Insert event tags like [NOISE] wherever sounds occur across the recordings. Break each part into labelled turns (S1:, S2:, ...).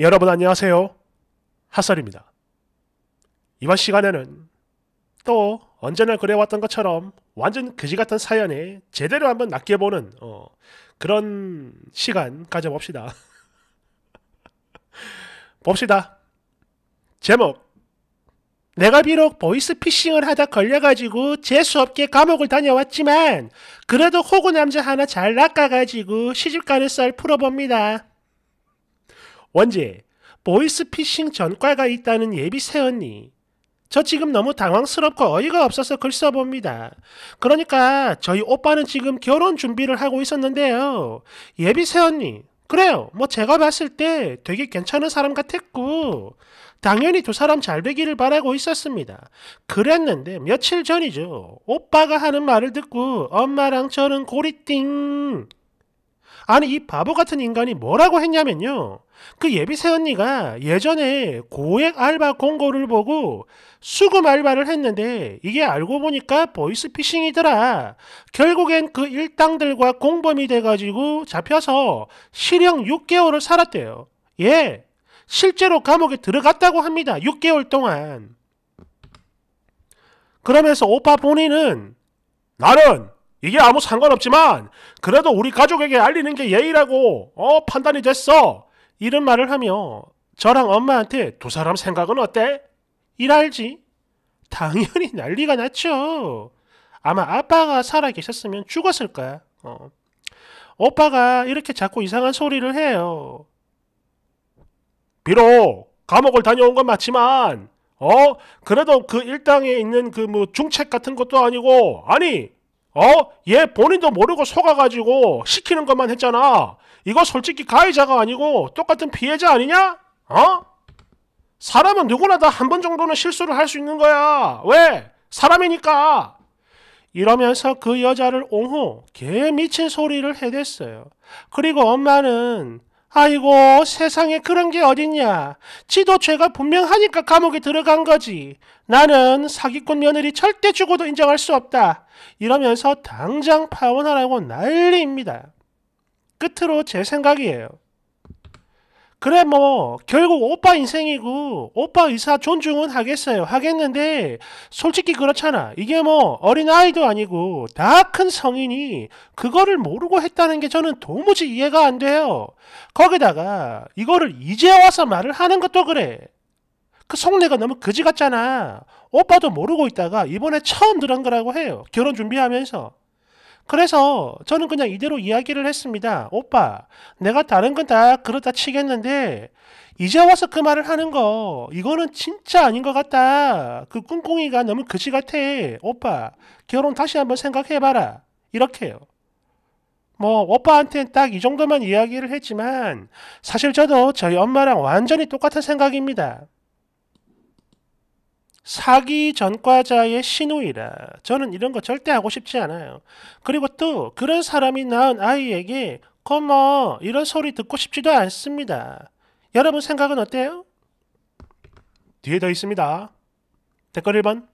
S1: 여러분 안녕하세요. 핫설입니다. 이번 시간에는 또 언제나 그래왔던 것처럼 완전 그지같은 사연에 제대로 한번 낚여보는 어, 그런 시간 가져봅시다. [LAUGHS] 봅시다. 제목 내가 비록 보이스피싱을 하다 걸려가지고 재수없게 감옥을 다녀왔지만 그래도 호구 남자 하나 잘 낚아가지고 시집가는 썰 풀어봅니다. 원재, 보이스피싱 전과가 있다는 예비 새언니. 저 지금 너무 당황스럽고 어이가 없어서 글 써봅니다. 그러니까 저희 오빠는 지금 결혼 준비를 하고 있었는데요. 예비 새언니. 그래요. 뭐 제가 봤을 때 되게 괜찮은 사람 같았고, 당연히 두 사람 잘 되기를 바라고 있었습니다. 그랬는데 며칠 전이죠. 오빠가 하는 말을 듣고 엄마랑 저는 고리띵. 아니 이 바보 같은 인간이 뭐라고 했냐면요. 그 예비새 언니가 예전에 고액 알바 공고를 보고 수금 알바를 했는데 이게 알고 보니까 보이스피싱이더라. 결국엔 그 일당들과 공범이 돼가지고 잡혀서 실형 6개월을 살았대요. 예, 실제로 감옥에 들어갔다고 합니다. 6개월 동안. 그러면서 오빠 본인은 나는 이게 아무 상관없지만 그래도 우리 가족에게 알리는 게 예의라고 어 판단이 됐어. 이런 말을 하며 저랑 엄마한테 두 사람 생각은 어때? 일할지? 당연히 난리가 났죠. 아마 아빠가 살아 계셨으면 죽었을 거야. 어. 오빠가 이렇게 자꾸 이상한 소리를 해요. 비록 감옥을 다녀온 건 맞지만, 어? 그래도 그 일당에 있는 그 뭐 중책 같은 것도 아니고, 아니, 어? 얘 본인도 모르고 속아가지고 시키는 것만 했잖아. 이거 솔직히 가해자가 아니고 똑같은 피해자 아니냐? 어? 사람은 누구나 다 한 번 정도는 실수를 할 수 있는 거야. 왜? 사람이니까. 이러면서 그 여자를 옹호, 개 미친 소리를 해댔어요. 그리고 엄마는 아이고, 세상에 그런 게 어딨냐. 지도 죄가 분명하니까 감옥에 들어간 거지. 나는 사기꾼 며느리 절대 죽어도 인정할 수 없다. 이러면서 당장 파혼하라고 난리입니다. 끝으로 제 생각이에요. 그래 뭐 결국 오빠 인생이고 오빠 의사 존중은 하겠어요 하겠는데 솔직히 그렇잖아 이게 뭐 어린아이도 아니고 다 큰 성인이 그거를 모르고 했다는 게 저는 도무지 이해가 안 돼요 거기다가 이거를 이제 와서 말을 하는 것도 그래 그 속내가 너무 거지 같잖아 오빠도 모르고 있다가 이번에 처음 들은 거라고 해요 결혼 준비하면서 그래서 저는 그냥 이대로 이야기를 했습니다. 오빠, 내가 다른 건 다 그렇다 치겠는데, 이제 와서 그 말을 하는 거, 이거는 진짜 아닌 것 같다. 그 꿍꿍이가 너무 그지 같아. 오빠, 결혼 다시 한번 생각해봐라. 이렇게요. 뭐, 오빠한테는 딱이 정도만 이야기를 했지만, 사실 저도 저희 엄마랑 완전히 똑같은 생각입니다. 사기 전과자의 신호이라 저는 이런 거 절대 하고 싶지 않아요. 그리고 또 그런 사람이 낳은 아이에게 고모 이런 소리 듣고 싶지도 않습니다. 여러분 생각은 어때요? 뒤에 더 있습니다. 댓글 1번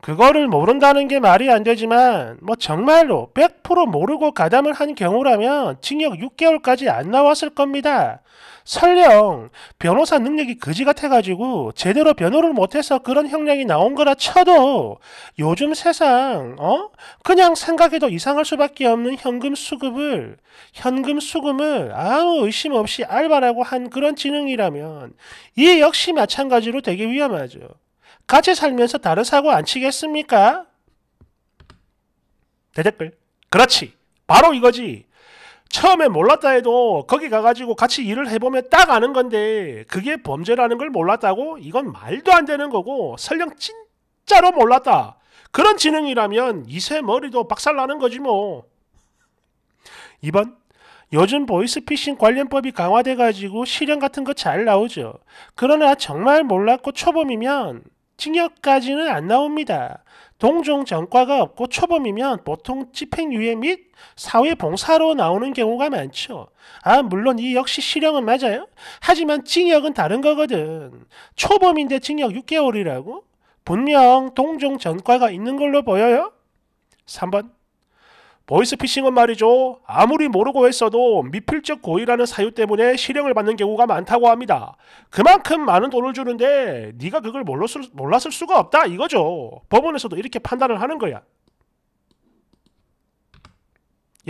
S1: 그거를 모른다는 게 말이 안 되지만 뭐 정말로 100% 모르고 가담을 한 경우라면 징역 6개월까지 안 나왔을 겁니다. 설령 변호사 능력이 그지 같아가지고 제대로 변호를 못해서 그런 형량이 나온 거라 쳐도 요즘 세상 어 그냥 생각해도 이상할 수밖에 없는 현금 수급을 현금 수금을 아무 의심 없이 알바라고 한 그런 지능이라면 이 역시 마찬가지로 되게 위험하죠. 같이 살면서 다른 사고 안 치겠습니까? 대댓글. 그렇지. 바로 이거지. 처음에 몰랐다 해도 거기 가가지고 같이 일을 해보면 딱 아는 건데 그게 범죄라는 걸 몰랐다고? 이건 말도 안 되는 거고 설령 진짜로 몰랐다. 그런 지능이라면 이세 머리도 박살나는 거지 뭐. 2번 요즘 보이스피싱 관련법이 강화돼가지고 실현 같은 거 잘 나오죠. 그러나 정말 몰랐고 초범이면 징역까지는 안 나옵니다. 동종 전과가 없고 초범이면 보통 집행유예 및 사회봉사로 나오는 경우가 많죠. 아, 물론 이 역시 실형은 맞아요. 하지만 징역은 다른 거거든. 초범인데 징역 6개월이라고? 분명 동종 전과가 있는 걸로 보여요? 3번. 보이스피싱은 말이죠. 아무리 모르고 했어도 미필적 고의라는 사유 때문에 실형을 받는 경우가 많다고 합니다. 그만큼 많은 돈을 주는데 네가 그걸 몰랐을, 몰랐을 수가 없다 이거죠. 법원에서도 이렇게 판단을 하는 거야.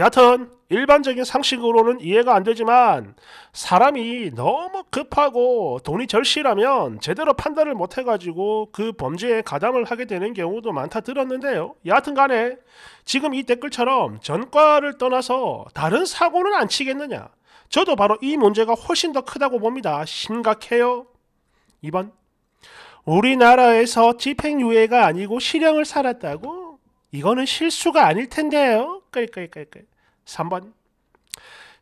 S1: 여하튼 일반적인 상식으로는 이해가 안 되지만 사람이 너무 급하고 돈이 절실하면 제대로 판단을 못 해가지고 그 범죄에 가담을 하게 되는 경우도 많다 들었는데요. 여하튼 간에 지금 이 댓글처럼 전과를 떠나서 다른 사고는 안 치겠느냐. 저도 바로 이 문제가 훨씬 더 크다고 봅니다. 심각해요. 2번 우리나라에서 집행유예가 아니고 실형을 살았다고 이거는 실수가 아닐 텐데요. 끌끌끌끌. 3번.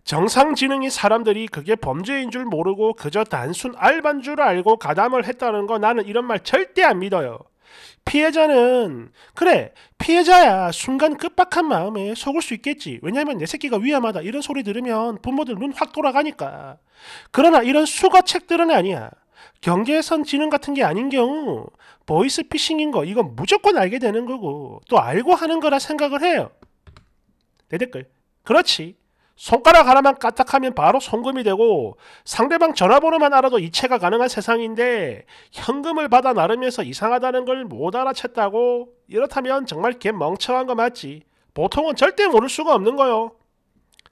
S1: 정상지능이 사람들이 그게 범죄인 줄 모르고 그저 단순 알반 줄 알고 가담을 했다는 거 나는 이런 말 절대 안 믿어요. 피해자는 그래 피해자야 순간 급박한 마음에 속을 수 있겠지 왜냐면내 새끼가 위험하다 이런 소리 들으면 부모들 눈 확 돌아가니까 그러나 이런 수거 책들은 아니야 경계에선 지능 같은 게 아닌 경우 보이스 피싱인 거 이건 무조건 알게 되는 거고 또 알고 하는 거라 생각을 해요. 내 댓글. 그렇지. 손가락 하나만 까딱하면 바로 송금이 되고 상대방 전화번호만 알아도 이체가 가능한 세상인데 현금을 받아 나르면서 이상하다는 걸 못 알아챘다고 이렇다면 정말 개 멍청한 거 맞지. 보통은 절대 모를 수가 없는 거요.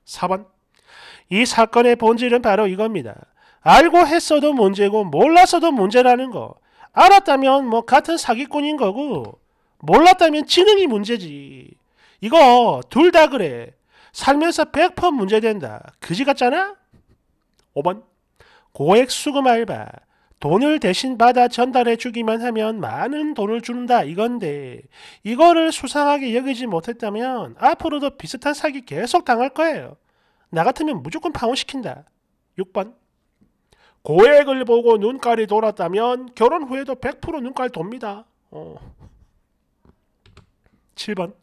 S1: 4번. 이 사건의 본질은 바로 이겁니다. 알고 했어도 문제고 몰랐어도 문제라는 거. 알았다면 뭐 같은 사기꾼인 거고 몰랐다면 지능이 문제지. 이거 둘 다 그래. 살면서 100% 문제된다. 그지 같잖아? 5번 고액 수금 알바. 돈을 대신 받아 전달해 주기만 하면 많은 돈을 준다 이건데 이거를 수상하게 여기지 못했다면 앞으로도 비슷한 사기 계속 당할 거예요. 나 같으면 무조건 파혼시킨다. 6번 고액을 보고 눈깔이 돌았다면 결혼 후에도 100% 눈깔 돕니다. 어. 7번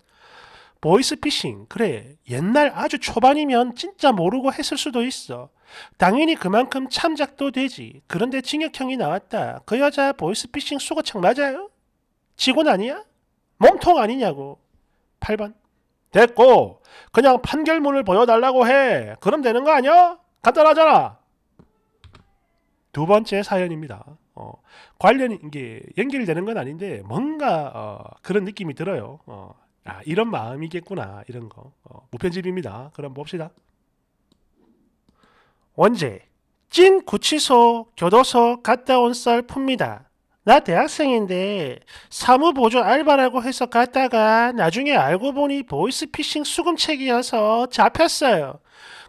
S1: 보이스피싱 그래 옛날 아주 초반이면 진짜 모르고 했을 수도 있어 당연히 그만큼 참작도 되지 그런데 징역형이 나왔다 그 여자 보이스피싱 수거창 맞아요? 직원 아니야? 몸통 아니냐고 8번 됐고 그냥 판결문을 보여달라고 해 그럼 되는 거 아니야? 간단하잖아 두 번째 사연입니다. 어, 관련이 게 연결되는 건 아닌데 뭔가 어, 그런 느낌이 들어요. 어, 아, 이런 마음이겠구나 이런 거 무편집입니다. 어, 그럼 봅시다. 원제 찐 구치소 교도소 갔다 온 썰 풉니다. 나 대학생인데 사무보조 알바라고 해서 갔다가 나중에 알고 보니 보이스피싱 수금책이어서 잡혔어요.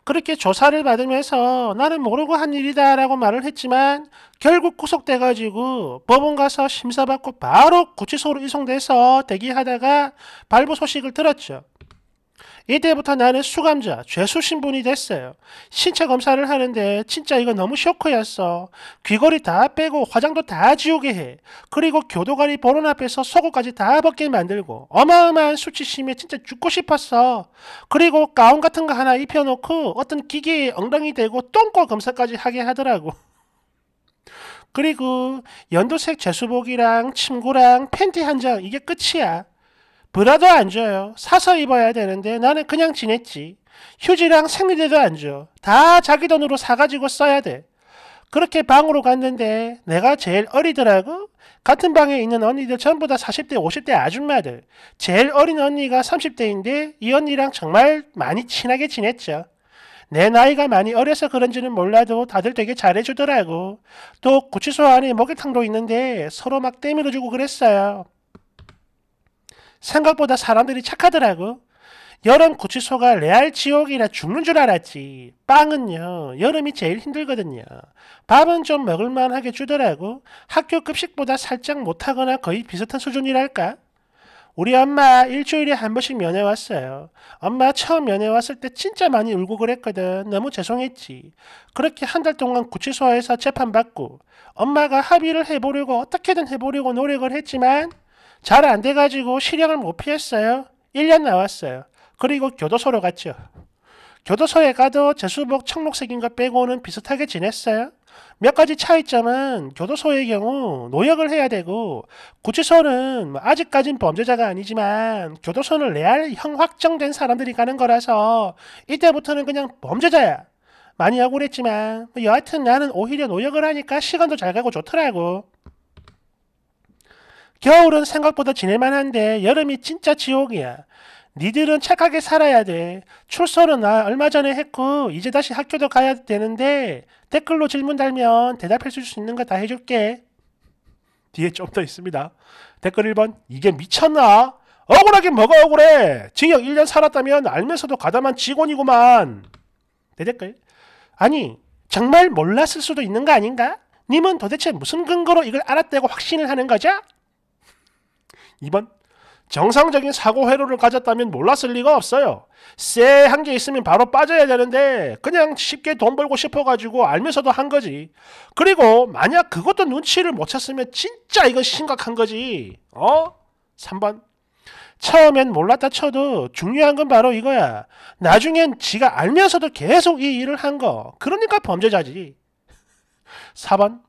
S1: 그렇게 조사를 받으면서 나는 모르고 한 일이다 라고 말을 했지만 결국 구속돼가지고 법원 가서 심사받고 바로 구치소로 이송돼서 대기하다가 발부 소식을 들었죠. 이때부터 나는 수감자, 죄수 신분이 됐어요. 신체 검사를 하는데 진짜 이거 너무 쇼크였어. 귀걸이 다 빼고 화장도 다 지우게 해. 그리고 교도관이 보는 앞에서 속옷까지 다 벗게 만들고 어마어마한 수치심에 진짜 죽고 싶었어. 그리고 가운 같은 거 하나 입혀놓고 어떤 기계에 엉덩이 대고 똥꼬 검사까지 하게 하더라고. 그리고 연두색 제수복이랑 침구랑 팬티 한 장 이게 끝이야. 브라도 안 줘요. 사서 입어야 되는데 나는 그냥 지냈지. 휴지랑 생리대도 안 줘. 다 자기 돈으로 사가지고 써야 돼. 그렇게 방으로 갔는데 내가 제일 어리더라고. 같은 방에 있는 언니들 전부 다 40대, 50대 아줌마들. 제일 어린 언니가 30대인데 이 언니랑 정말 많이 친하게 지냈죠. 내 나이가 많이 어려서 그런지는 몰라도 다들 되게 잘해주더라고. 또 구치소 안에 목욕탕도 있는데 서로 막 때밀어주고 그랬어요. 생각보다 사람들이 착하더라고. 여름 구치소가 레알 지옥이라 죽는 줄 알았지. 빵은요, 여름이 제일 힘들거든요. 밥은 좀 먹을만하게 주더라고. 학교 급식보다 살짝 못하거나 거의 비슷한 수준이랄까? 우리 엄마 일주일에 한 번씩 면회 왔어요. 엄마 처음 면회 왔을 때 진짜 많이 울고 그랬거든. 너무 죄송했지. 그렇게 한 달 동안 구치소에서 재판받고 엄마가 합의를 해보려고 어떻게든 해보려고 노력을 했지만 잘안 돼가지고 실형을 못 피했어요. 1년 나왔어요. 그리고 교도소로 갔죠. 교도소에 가도 제수복 청록색인 것 빼고는 비슷하게 지냈어요. 몇 가지 차이점은 교도소의 경우 노역을 해야 되고 구치소는 뭐 아직까진 범죄자가 아니지만 교도소는 레알 형 확정된 사람들이 가는 거라서 이때부터는 그냥 범죄자야. 많이 억울했지만 뭐 여하튼 나는 오히려 노역을 하니까 시간도 잘 가고 좋더라고. 겨울은 생각보다 지낼만한데 여름이 진짜 지옥이야. 니들은 착하게 살아야 돼. 출소는 나 얼마 전에 했고 이제 다시 학교도 가야 되는데 댓글로 질문 달면 대답해 줄 수 있는 거 다 해줄게. 뒤에 좀 더 있습니다. 댓글 1번 이게 미쳤나? 억울하게 뭐가 억울해. 징역 1년 살았다면 알면서도 가담한 직원이구만. 대댓글 아니 정말 몰랐을 수도 있는 거 아닌가? 님은 도대체 무슨 근거로 이걸 알았다고 확신을 하는 거죠? 2번 정상적인 사고 회로를 가졌다면 몰랐을 리가 없어요. 쎄한 게 있으면 바로 빠져야 되는데 그냥 쉽게 돈 벌고 싶어가지고 알면서도 한 거지. 그리고 만약 그것도 눈치를 못 챘으면 진짜 이건 심각한 거지. 어? 3번 처음엔 몰랐다 쳐도 중요한 건 바로 이거야. 나중엔 지가 알면서도 계속 이 일을 한 거. 그러니까 범죄자지. 4번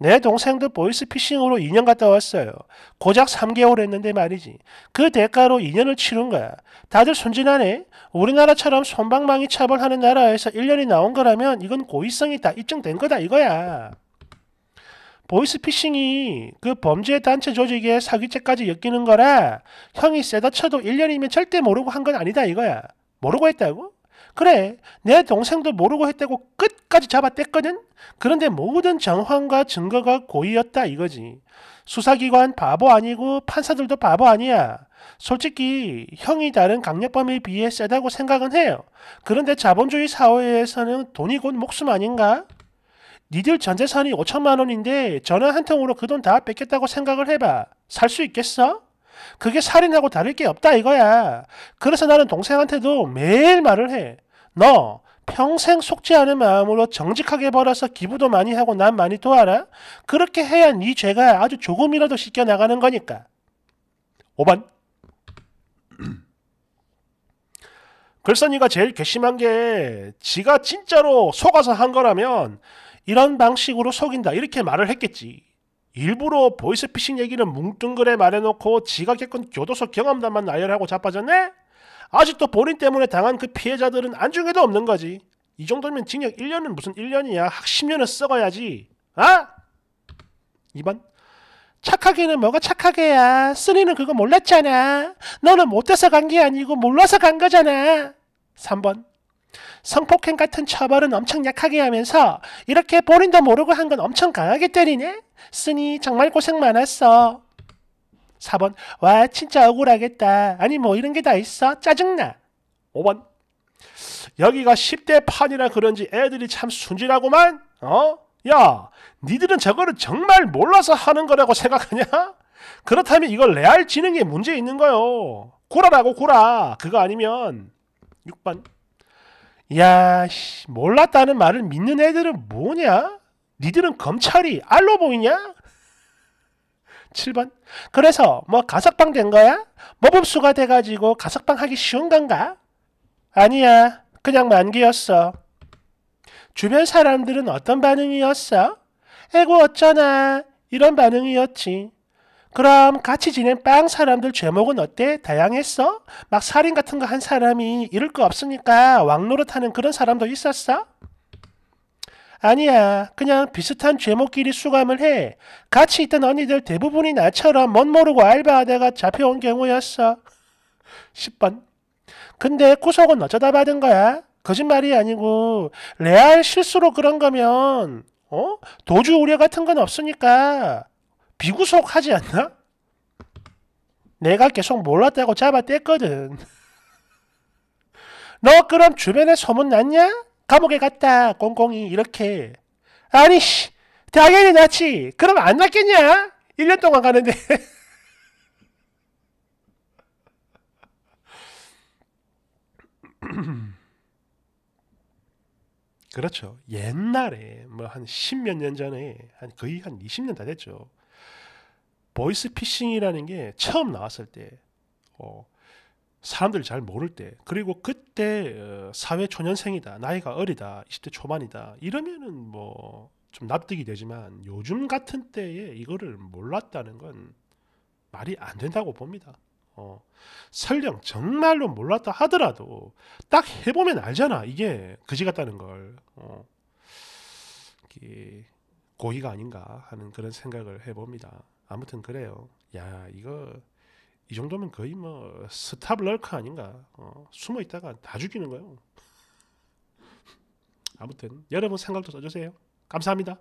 S1: 내 동생도 보이스피싱으로 2년 갔다 왔어요. 고작 3개월 했는데 말이지. 그 대가로 2년을 치른 거야. 다들 순진하네? 우리나라처럼 손방망이 처벌하는 나라에서 1년이 나온 거라면 이건 고의성이 다 입증된 거다 이거야. 보이스피싱이 그 범죄 단체 조직의 사기죄까지 엮이는 거라 형이 세다 쳐도 1년이면 절대 모르고 한 건 아니다 이거야. 모르고 했다고? 그래, 내 동생도 모르고 했다고 끝까지 잡아댔거든? 그런데 모든 정황과 증거가 고의였다 이거지. 수사기관 바보 아니고 판사들도 바보 아니야. 솔직히 형이 다른 강력범에 비해 세다고 생각은 해요. 그런데 자본주의 사회에서는 돈이 곧 목숨 아닌가? 니들 전 재산이 5천만 원인데 전화 한 통으로 그 돈 다뺏겠다고 생각을 해봐. 살 수 있겠어? 그게 살인하고 다를 게 없다 이거야. 그래서 나는 동생한테도 매일 말을 해. 너 평생 속지 않은 마음으로 정직하게 벌어서 기부도 많이 하고 난 많이 도와라. 그렇게 해야 네 죄가 아주 조금이라도 씻겨 나가는 거니까. 5번. [CLEARS THROAT] 글선이가 제일 괘씸한 게 지가 진짜로 속아서 한 거라면 이런 방식으로 속인다 이렇게 말을 했겠지. 일부러 보이스피싱 얘기는 뭉뚱그레 말해놓고 지가 겪은 교도소 경험담만 나열하고 자빠졌네? 아직도 본인 때문에 당한 그 피해자들은 안중에도 없는 거지. 이 정도면 징역 1년은 무슨 1년이야. 학 10년은 썩어야지. 아? 어? 2번. 착하기는 뭐가 착하게야. 쓰니는 그거 몰랐잖아. 너는 못해서 간 게 아니고 몰라서 간 거잖아. 3번. 성폭행 같은 처벌은 엄청 약하게 하면서 이렇게 본인도 모르고 한 건 엄청 강하게 때리네? 쓰니 정말 고생 많았어. 4번 와 진짜 억울하겠다. 아니 뭐 이런 게 다 있어. 짜증나. 5번 여기가 10대 판이라 그런지 애들이 참 순진하구만. 어? 야 니들은 저거를 정말 몰라서 하는 거라고 생각하냐? 그렇다면 이걸 레알 지능에 문제 있는 거요. 고라라고 고라. 그거 아니면 6번 야, 씨, 몰랐다는 말을 믿는 애들은 뭐냐? 니들은 검찰이 알로 보이냐? 7번. 그래서 뭐 가석방 된 거야? 모범수가 돼가지고 가석방 하기 쉬운 건가? 아니야. 그냥 만기였어. 주변 사람들은 어떤 반응이었어? 에고 어쩌나. 이런 반응이었지. 그럼 같이 지낸 빵 사람들 죄목은 어때? 다양했어? 막 살인 같은 거 한 사람이 이럴 거 없으니까 왕노릇하는 그런 사람도 있었어? 아니야. 그냥 비슷한 죄목끼리 수감을 해. 같이 있던 언니들 대부분이 나처럼 멋 모르고 알바하다가 잡혀온 경우였어. 10번. [LAUGHS] 근데 구속은 어쩌다 받은 거야? 거짓말이 아니고 레알 실수로 그런 거면 어? 도주 우려 같은 건 없으니까 비구속 하지 않나? 내가 계속 몰랐다고 잡아뗐거든. [LAUGHS] 너 그럼 주변에 소문 났냐? 감옥에 갔다 꽁꽁이 이렇게 아니 씨 당연히 낫지 그럼 안 낫겠냐 1년 동안 가는데 [LAUGHS] 그렇죠. 옛날에 뭐한 십몇 년 전에 한 거의 한 20년 다 됐죠. 보이스 피싱이라는 게 처음 나왔을 때 어, 사람들이 잘 모를 때 그리고 그때 어, 사회 초년생이다 나이가 어리다 20대 초반이다 이러면은 뭐 좀 납득이 되지만 요즘 같은 때에 이거를 몰랐다는 건 말이 안 된다고 봅니다. 어, 설령 정말로 몰랐다 하더라도 딱 해보면 알잖아 이게 그지 같다는 걸 어, 고의가 아닌가 하는 그런 생각을 해봅니다. 아무튼 그래요. 야 이거 이 정도면 거의 뭐 스탑 럴크 아닌가 어, 숨어 있다가 다 죽이는 거예요 아무튼 여러분 생각도 써주세요 감사합니다